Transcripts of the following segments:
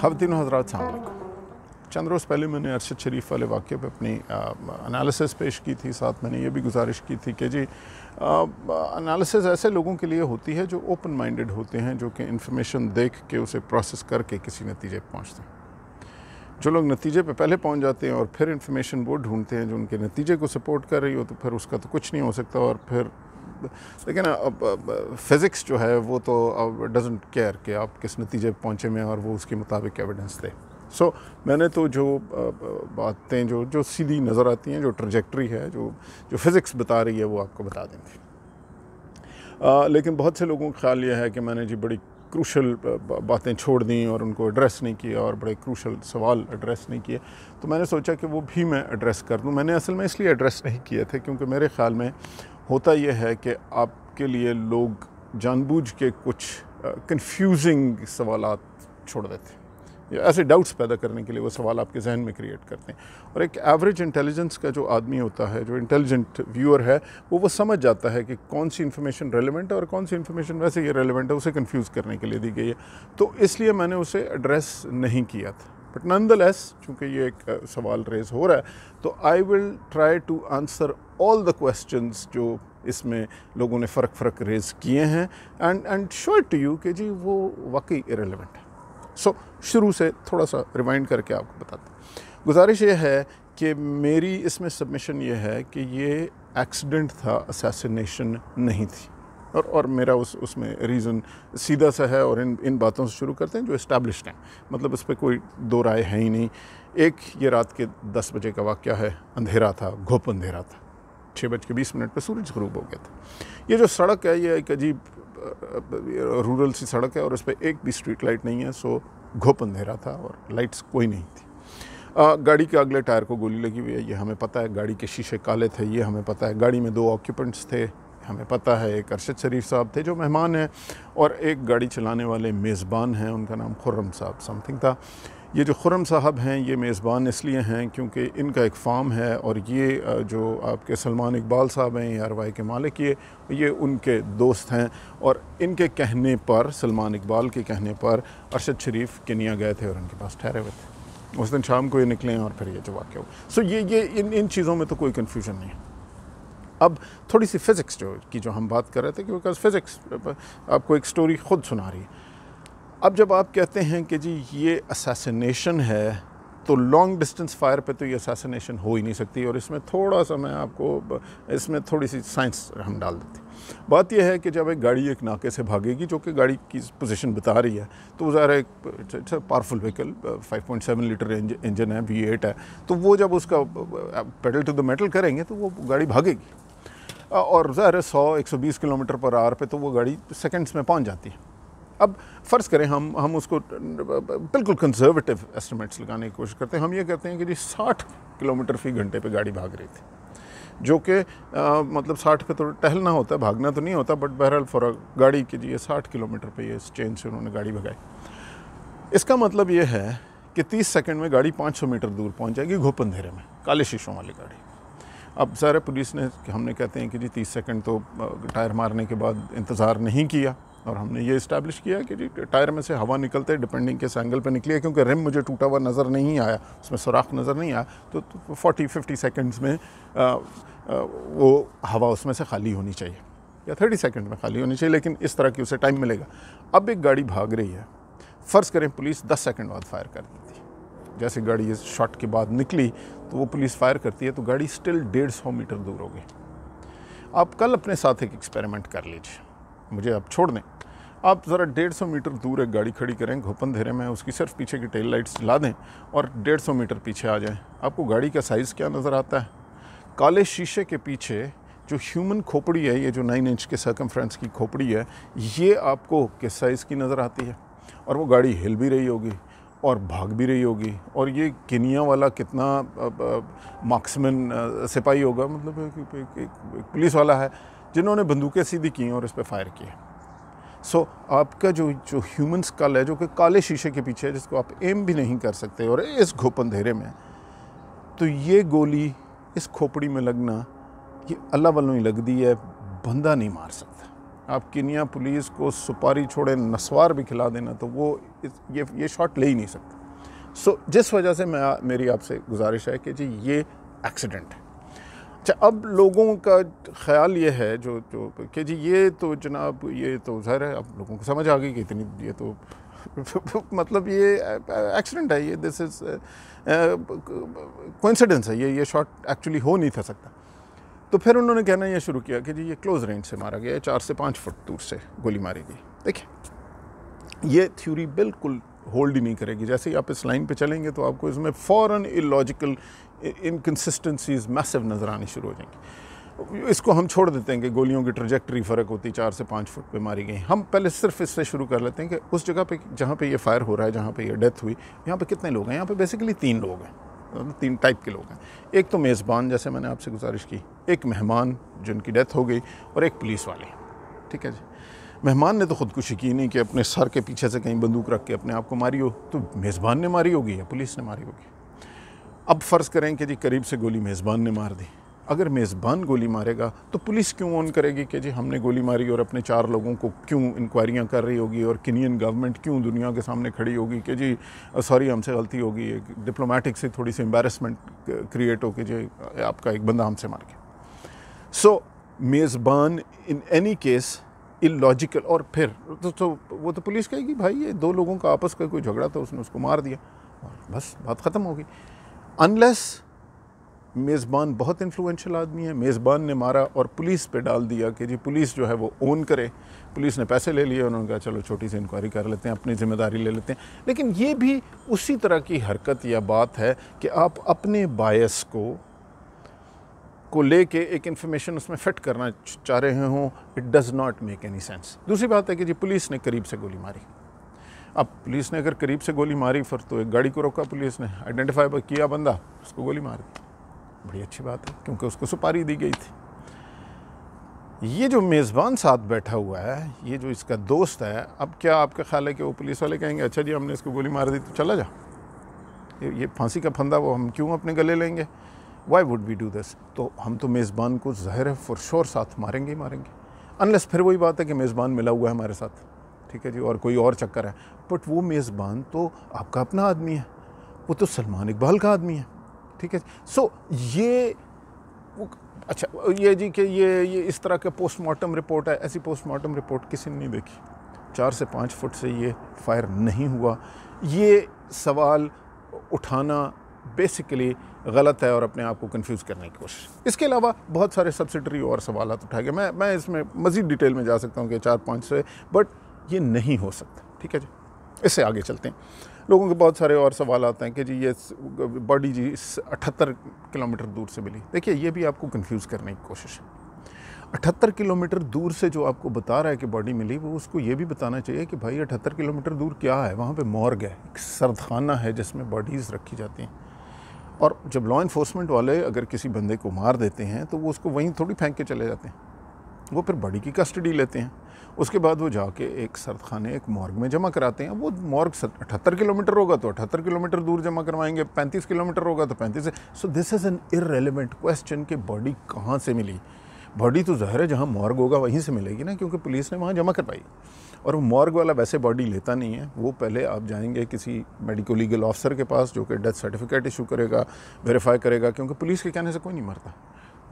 खातिन हजरात अलैक्म चंद रोज़ पहले मैंने अरशद शरीफ वाले वाक्य पे अपनी एनालिसिस पेश की थी साथ मैंने ये भी गुजारिश की थी कि जी एनालिसिस ऐसे लोगों के लिए होती है जो ओपन माइंडेड होते हैं जो कि इन्फॉर्मेशन देख के उसे प्रोसेस करके किसी नतीजे पर पहुँचते हैं जो लोग नतीजे पे पहले पहुंच जाते हैं और फिर इन्फॉर्मेशन वो ढूंढते हैं जो उनके नतीजे को सपोर्ट कर रही हो तो फिर उसका तो कुछ नहीं हो सकता और फिर लेकिन अब, फिज़िक्स जो है वो तो अब डजेंट केयर कि आप किस नतीजे पहुँचे में और वो उसके मुताबिक एविडेंस दे सो so, मैंने तो जो बातें जो जो सीधी नज़र आती हैं जो ट्रजेक्ट्री है जो जो फिज़िक्स बता रही है वो आपको बता देंगे आ, लेकिन बहुत से लोगों का ख्याल यह है कि मैंने जी बड़ी क्रूशल बातें छोड़ दी और उनको एड्रेस नहीं किया और बड़े क्रूशल सवाल एड्रेस नहीं किए तो मैंने सोचा कि वो भी मैं एड्रेस कर दूँ मैंने असल में इसलिए एड्रेस नहीं किए थे क्योंकि मेरे ख्याल में होता यह है कि आपके लिए लोग जानबूझ के कुछ कंफ्यूजिंग सवाल छोड़ देते हैं या ऐसे डाउट्स पैदा करने के लिए वो सवाल आपके जहन में क्रिएट करते हैं और एक एवरेज इंटेलिजेंस का जो आदमी होता है जो इंटेलिजेंट व्यूअर है वो वो समझ जाता है कि कौन सी इन्फॉर्मेशन रेलिवेंट है और कौन सी इन्फॉर्मेशन वैसे ये रेलिवेंट है उसे कन्फ्यूज़ करने के लिए दी गई है तो इसलिए मैंने उसे एड्रेस नहीं किया था बट नन द लेस चूँकि ये एक सवाल रेज हो रहा है तो I will try to answer all the question जो इसमें लोगों ने फ़र्क फ़र्क रेज किए हैं and and sure to you कि जी वो वाकई इरेलीवेंट है सो so, शुरू से थोड़ा सा रिमाइंड करके आपको बताते गुजारिश ये है कि मेरी इसमें सबमिशन ये है कि ये एक्सीडेंट था असैसिनेशन नहीं थी और और मेरा उस उसमें रीज़न सीधा सा है और इन इन बातों से शुरू करते हैं जो इस्टेब्लिश हैं मतलब इस पर कोई दो राय है ही नहीं एक ये रात के दस बजे का वाक्य है अंधेरा था घोप अंधेरा था छः बज के बीस मिनट पर सूरज गरूब हो गया था ये जो सड़क है ये एक अजीब रूरल सी सड़क है और उस पर एक भी स्ट्रीट लाइट नहीं है सो घोप अंधेरा था और लाइट्स कोई नहीं थी आ, गाड़ी के अगले टायर को गोली लगी हुई है ये हमें पता है गाड़ी के शीशे काले थे ये हमें पता है गाड़ी में दो ऑक्यूपेंट्स थे हमें पता है एक अरशद शरीफ साहब थे जो मेहमान हैं और एक गाड़ी चलाने वाले मेज़बान हैं उनका नाम खुर्रम साहब समथिंग था ये जो खुर्रम साहब हैं ये मेज़बान इसलिए हैं क्योंकि इनका एक फार्म है और ये जो आपके सलमान इकबाल साहब हैं यार वाई के मालिक ये ये उनके दोस्त हैं और इनके कहने पर सलमान इकबाल के कहने पर अरशद शरीफ केनिया गए थे और उनके पास ठहरे हुए थे उस दिन शाम को ये निकले और फिर ये जो वाक्य हो सो ये ये इन इन चीज़ों में तो कोई कन्फ्यूजन नहीं है अब थोड़ी सी फिज़िक्स जो की जो हम बात कर रहे थे कि बिकॉज फिज़िक्स आपको एक स्टोरी ख़ुद सुना रही है अब जब आप कहते हैं कि जी ये असासीनेशन है तो लॉन्ग डिस्टेंस फायर पे तो ये असासीनेशन हो ही नहीं सकती और इसमें थोड़ा सा मैं आपको इसमें थोड़ी सी साइंस हम डाल देते बात यह है कि जब एक गाड़ी एक नाके से भागेगी जो कि गाड़ी की पोजीशन बता रही है तो वो ज़ाहिर एक पावरफुल व्हीकल 5.7 लीटर इंजन है वी है तो वो जब उसका पेडल टू द मेटल करेंगे तो वो गाड़ी भागेगी और ज़ाहिर है सौ एक सौ बीस किलोमीटर पर आर पे तो वो गाड़ी सेकेंड्स में पहुँच जाती है अब फ़र्ज़ करें हम हम उसको बिल्कुल कंजर्वेटिव एस्टिमेट्स लगाने की कोशिश करते हैं हम ये कहते हैं कि जी साठ किलोमीटर फी घंटे पे गाड़ी भाग रही थी जो कि मतलब साठ पे तो टहलना होता है भागना तो नहीं होता बट बहरहाल फॉर गाड़ी के लिए साठ किलोमीटर पे ये चेंज से उन्होंने गाड़ी भगाई इसका मतलब ये है कि तीस सेकेंड में गाड़ी पाँच मीटर दूर पहुँच जाएगी घुप अंधेरे में काले शीशों वाली गाड़ी अब ज़ाहिर पुलिस ने हमने कहते हैं कि जी तीस सेकंड तो टायर मारने के बाद इंतज़ार नहीं किया और हमने ये इस्टेब्लिश किया कि जी टायर में से हवा निकलते डिपेंडिंग किस एंगल पर निकली है क्योंकि रिम मुझे टूटा हुआ नज़र नहीं आया उसमें सुराख नज़र नहीं आया तो, तो फोटी फिफ्टी सेकेंड्स में वो हवा उसमें से खाली होनी चाहिए या थर्टी सेकेंड में खाली होनी चाहिए लेकिन इस तरह की उसे टाइम मिलेगा अब एक गाड़ी भाग रही है फ़र्ज़ करें पुलिस दस सेकेंड बाद फायर कर देती जैसे गाड़ी इस शॉट के बाद निकली तो वो पुलिस फायर करती है तो गाड़ी स्टिल डेढ़ सौ मीटर दूर होगी आप कल अपने साथ एक एक्सपेरिमेंट कर लीजिए मुझे आप छोड़ दें आप ज़रा डेढ़ सौ मीटर दूर एक गाड़ी खड़ी करें घोपन धेरे में उसकी सिर्फ पीछे की टेल लाइट्स जला दें और डेढ़ सौ मीटर पीछे आ जाएं आपको गाड़ी का साइज़ क्या नज़र आता है काले शीशे के पीछे जो ह्यूमन खोपड़ी है ये जो नाइन इंच के सर्कमफ्रेंस की खोपड़ी है ये आपको किस साइज़ की नज़र आती है और वो गाड़ी हिल भी रही होगी और भाग भी रही होगी और ये किनिया वाला कितना मार्क्समैन सिपाही होगा मतलब एक, एक, एक पुलिस वाला है जिन्होंने बंदूकें सीधी की और इस पर फायर किए सो so, आपका जो जो ह्यूमन स्कल है जो कि काले शीशे के पीछे है जिसको आप एम भी नहीं कर सकते और इस घोप अंधेरे में तो ये गोली इस खोपड़ी में लगना ये अल्लाह वालों ही लगती है बंदा नहीं मार सकता आप किनिया पुलिस को सुपारी छोड़े नसवार भी खिला देना तो वो इस, ये ये शॉट ले ही नहीं सकता सो so, जिस वजह से मैं मेरी आपसे गुजारिश है कि जी ये एक्सीडेंट है अच्छा अब लोगों का ख्याल ये है जो जो कि जी ये तो जनाब ये तो जहर है अब लोगों को समझ आ गई कि इतनी ये तो मतलब ये एक्सीडेंट है ये दिस इज़ कोइंसिडेंस है ये ये शॉट एक्चुअली हो नहीं था सकता तो फिर उन्होंने कहना यह शुरू किया कि जी ये क्लोज़ रेंज से मारा गया है चार से पाँच फुट दूर से गोली मारी गई देखिए ये थ्योरी बिल्कुल होल्ड ही नहीं करेगी जैसे ही आप इस लाइन पे चलेंगे तो आपको इसमें फ़ौर इलॉजिकल इनकन्सिस्टेंसीज मैसिव नज़र आनी शुरू हो जाएंगी इसको हम छोड़ देते हैं कि गोलियों की ट्रजेक्ट्री फ़र्क होती चार से पाँच फुट पे मारी गई हम पहले सिर्फ इससे शुरू कर लेते हैं कि उस जगह पे जहाँ पे ये फायर हो रहा है जहाँ पे ये डेथ हुई यहाँ पे कितने लोग हैं यहाँ पे बेसिकली तीन लोग हैं तीन टाइप के लोग हैं एक तो मेज़बान जैसे मैंने आपसे गुजारिश की एक मेहमान जिनकी डेथ हो गई और एक पुलिस वाले ठीक है जी मेहमान ने तो खुदकुशी की नहीं कि अपने सर के पीछे से कहीं बंदूक रख के अपने आप को मारी हो तो मेज़बान ने मारी होगी या पुलिस ने मारी होगी अब फ़र्ज़ करें कि जी करीब से गोली मेज़बान ने मार दी अगर मेज़बान गोली मारेगा तो पुलिस क्यों ऑन करेगी कि जी हमने गोली मारी और अपने चार लोगों को क्यों इंक्वायरियाँ कर रही होगी और किनियन गवर्नमेंट क्यों दुनिया के सामने खड़ी होगी कि जी सॉरी हमसे गलती होगी एक डिप्लोमेटिक से थोड़ी सी एम्बेरसमेंट क्रिएट हो कि जी आपका एक बंदा हमसे मार गया सो मेज़बान इन एनी केस इलॉजिकल और फिर तो, तो वो तो पुलिस कहेगी भाई ये दो लोगों का आपस का कोई झगड़ा था उसने उसको मार दिया और बस बात ख़त्म होगी अनलेस मेज़बान बहुत इन्फ्लुएंशियल आदमी है मेज़बान ने मारा और पुलिस पे डाल दिया कि जी पुलिस जो है वो ओन करे पुलिस ने पैसे ले लिए उन्होंने कहा चलो छोटी सी इंक्वायरी कर लेते हैं अपनी जिम्मेदारी ले लेते हैं लेकिन ये भी उसी तरह की हरकत या बात है कि आप अपने बायस को को लेके एक इन्फॉर्मेशन उसमें फिट करना चाह रहे हों it does not make any sense दूसरी बात है कि जी पुलिस ने करीब से गोली मारी अब पुलिस ने अगर करीब से गोली मारी फिर तो एक गाड़ी को रोका पुलिस ने आइडेंटिफाई किया बंदा उसको गोली मार दी बड़ी अच्छी बात है क्योंकि उसको सुपारी दी गई थी ये जो मेज़बान साथ बैठा हुआ है ये जो इसका दोस्त है अब क्या आपके ख्याल है कि वो पुलिस वाले कहेंगे अच्छा जी हमने इसको गोली मार दी तो चला जा ये फांसी का फंदा वो हम क्यों अपने गले लेंगे why would we do this तो हम तो मेज़बान को ज़ाहिर है साथ मारेंगे ही मारेंगे अनलेस फिर वही बात है कि मेज़बान मिला हुआ है हमारे साथ ठीक है जी और कोई और चक्कर है बट वो मेज़बान तो आपका अपना आदमी है वो तो सलमान इकबाल का आदमी है ठीक है सो ये अच्छा ये जी कि ये ये इस तरह का पोस्टमार्टम रिपोर्ट है ऐसी पोस्टमार्टम रिपोर्ट किसी ने नहीं देखी चार से पाँच फुट से ये फायर नहीं हुआ ये सवाल उठाना बेसिकली गलत है और अपने आप को कंफ्यूज करने की कोशिश इसके अलावा बहुत सारे सब्सिडरी और सवाल उठाए गए मैं मैं इसमें मज़ीद डिटेल में जा सकता हूँ कि चार पाँच से बट ये नहीं हो सकता ठीक है जी इससे आगे चलते हैं लोगों के बहुत सारे और सवाल आते हैं कि जी ये बॉडी जी अठहत्तर किलोमीटर दूर से मिली देखिए ये भी आपको कंफ्यूज करने की कोशिश है अठहत्तर किलोमीटर दूर से जो आपको बता रहा है कि बॉडी मिली वो उसको ये भी बताना चाहिए कि भाई अठहत्तर किलोमीटर दूर क्या है वहाँ पर मॉर्ग है एक सरदाना है जिसमें बॉडीज़ रखी जाती हैं और जब लॉ इन्फोर्समेंट वाले अगर किसी बंदे को मार देते हैं तो वो उसको वहीं थोड़ी फेंक के चले जाते हैं वो फिर बड़ी की कस्टडी लेते हैं उसके बाद वो जाके एक सरखाने एक मॉर्ग में जमा कराते हैं वो मॉर्ग अठहत्तर किलोमीटर होगा तो अठहत्तर किलोमीटर दूर जमा करवाएंगे पैंतीस किलोमीटर होगा तो पैंतीस so this is an irrelevant question कि बॉडी कहाँ से मिली बॉडी तो ज़ाहिर है जहाँ मॉर्ग होगा वहीं से मिलेगी ना क्योंकि पुलिस ने वहाँ जमा करवाई और वो मॉर्ग वाला वैसे बॉडी लेता नहीं है वो पहले आप जाएंगे किसी मेडिको लीगल ऑफिसर के पास जो कि डेथ सर्टिफिकेट इशू करेगा वेरीफाई करेगा क्योंकि पुलिस के कहने से कोई नहीं मरता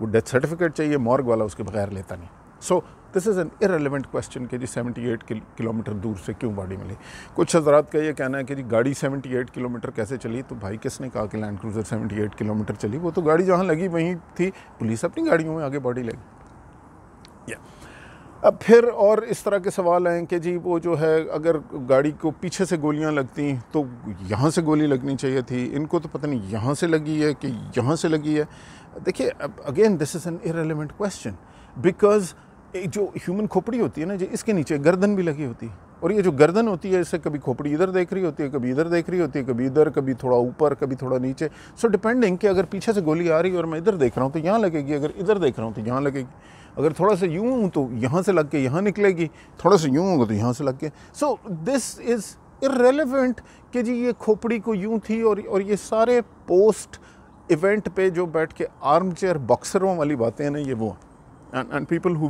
वो डेथ सर्टिफिकेट चाहिए मॉर्ग वाला उसके बगैर लेता नहीं so this is an irrelevant question कि जी 78 किलोमीटर दूर से क्यों बॉडी मिली कुछ हजरात का ये कहना है कि जी गाड़ी 78 किलोमीटर कैसे चली तो भाई किसने कहा कि लैंड क्रूज़र 78 किलोमीटर चली वो तो गाड़ी जहाँ लगी वहीं थी पुलिस अपनी गाड़ियों में आगे बॉडी लगी या अब फिर और इस तरह के सवाल हैं कि जी वो जो है अगर गाड़ी को पीछे से गोलियां लगती तो यहाँ से गोली लगनी चाहिए थी इनको तो पता नहीं यहाँ से लगी है कि यहाँ से लगी है देखिए again this is an irrelevant question because एक जो ह्यूमन खोपड़ी होती है ना जो इसके नीचे गर्दन भी लगी होती है और ये जो गर्दन होती है इससे कभी खोपड़ी इधर देख रही होती है कभी इधर देख रही होती है कभी इधर कभी थोड़ा ऊपर कभी थोड़ा नीचे सो so डिपेंडिंग कि अगर पीछे से गोली आ रही है और मैं इधर देख रहा हूँ तो यहाँ लगेगी अगर इधर देख रहा हूँ तो यहाँ लगेगी अगर थोड़ा सा यूँ हूँ तो यहाँ से लग के यहाँ निकलेगी थोड़ा सा यूँ होगा तो यहाँ से लग के सो दिस इज़ इरेलीवेंट कि जी ये खोपड़ी को यूँ थी और और ये सारे पोस्ट इवेंट पे जो बैठ के आर्म चेयर बॉक्सरों वाली बातें हैं ना ये वो and, and people who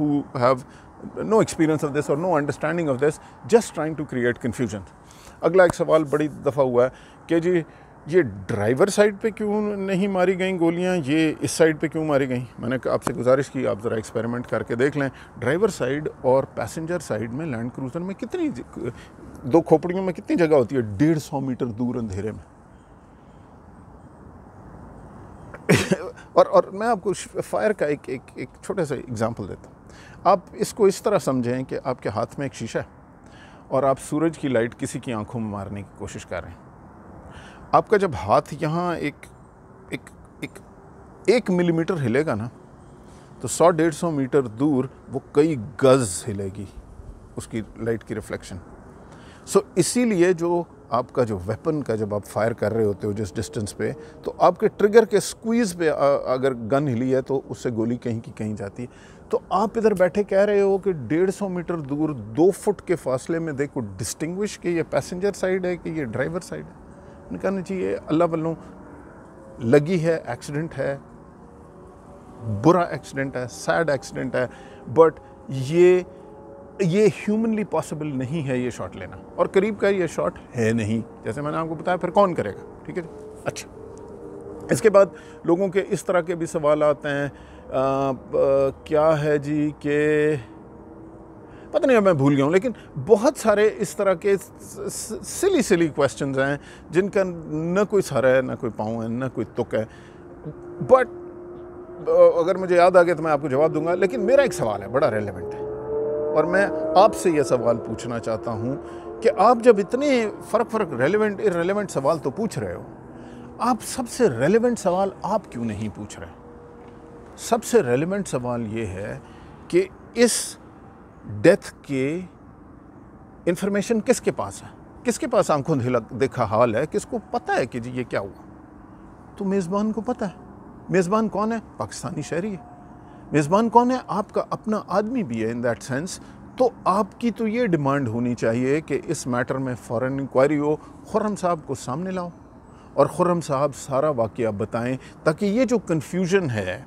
who have no experience of this or no understanding of this just trying to create confusion अगला एक सवाल बड़ी दफ़ा हुआ है कि जी ये ड्राइवर साइड पे क्यों नहीं मारी गई गोलियां ये इस साइड पे क्यों मारी गई मैंने आपसे गुजारिश की आप ज़रा एक्सपेरिमेंट करके देख लें ड्राइवर साइड और पैसेंजर साइड में लैंड क्रूज़र में कितनी दो खोपड़ियों में कितनी जगह होती है डेढ़ सौ मीटर दूर अंधेरे में और और मैं आपको फायर का एक एक एक छोटा सा एग्ज़ाम्पल देता हूँ आप इसको इस तरह समझें कि आपके हाथ में एक शीशा है और आप सूरज की लाइट किसी की आंखों में मारने की कोशिश कर रहे हैं आपका जब हाथ यहाँ एक एक एक एक मिलीमीटर हिलेगा ना तो सौ डेढ़ सौ मीटर दूर वो कई गज़ हिलेगी उसकी लाइट की रिफ्लेक्शन सो so, इसीलिए जो आपका जो वेपन का जब आप फायर कर रहे होते हो जिस डिस्टेंस पे तो आपके ट्रिगर के स्क्वीज़ पे अगर गन हिली है तो उससे गोली कहीं की कहीं जाती है तो आप इधर बैठे कह रहे हो कि डेढ़ सौ मीटर दूर दो फुट के फासले में देखो डिस्टिंग्विश कि ये पैसेंजर साइड है कि ये ड्राइवर साइड है कहना चाहिए अल्लाह वालों लगी है एक्सीडेंट है बुरा एक्सीडेंट है सैड एक्सीडेंट है बट ये ये ह्यूमनली पॉसिबल नहीं है ये शॉट लेना और करीब का ये शॉट है नहीं जैसे मैंने आपको बताया फिर कौन करेगा ठीक है अच्छा इसके बाद लोगों के इस तरह के भी सवाल आते हैं आ, आ, क्या है जी के पता नहीं अब मैं भूल गया हूँ लेकिन बहुत सारे इस तरह के सिली सिली क्वेश्चंस हैं जिनका न कोई सर है ना कोई पाँव है ना कोई तुक है बट अगर मुझे याद आ गया तो मैं आपको जवाब दूंगा लेकिन मेरा एक सवाल है बड़ा रेलिवेंट है और मैं आपसे यह सवाल पूछना चाहता हूँ कि आप जब इतने फ़र्क फ़र्क रेलिवेंट इरेलीवेंट सवाल तो पूछ रहे हो आप सबसे रेलिवेंट सवाल आप क्यों नहीं पूछ रहे सबसे रेलिवेंट सवाल ये है कि इस डेथ के इंफॉर्मेशन किसके पास है किसके पास आंखों देखा हाल है किसको पता है कि जी ये क्या हुआ तो मेज़बान को पता है मेज़बान कौन है पाकिस्तानी शहरी है मेज़बान कौन है आपका अपना आदमी भी है इन दैट सेंस तो आपकी तो ये डिमांड होनी चाहिए कि इस मैटर में फ़ौर इंक्वायरी हो खुर्रम साहब को सामने लाओ और खुर्रम साहब सारा वाक़ बताएं ताकि ये जो कन्फ्यूजन है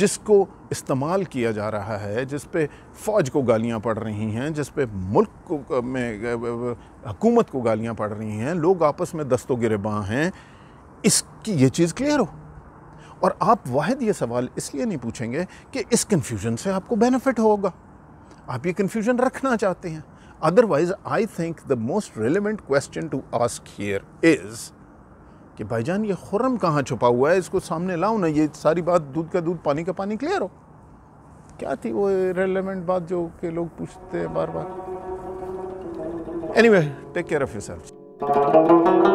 जिसको इस्तेमाल किया जा रहा है जिस पे फ़ौज को गालियां पड़ रही हैं जिस पे मुल्क को में हुकूमत को गालियां पड़ रही हैं लोग आपस में दस्तो गिरबाँ हैं इसकी ये चीज़ क्लियर हो और आप वाहिद ये सवाल इसलिए नहीं पूछेंगे कि इस कन्फ्यूजन से आपको बेनिफिट होगा आप ये कन्फ्यूजन रखना चाहते हैं otherwise I think the most relevant question to ask here is कि भाईजान ये खुरम कहाँ छुपा हुआ है इसको सामने लाओ ना ये सारी बात दूध का दूध पानी का पानी क्लियर हो क्या थी वो रेलिवेंट बात जो कि लोग पूछते हैं बार बार anyway take care of you self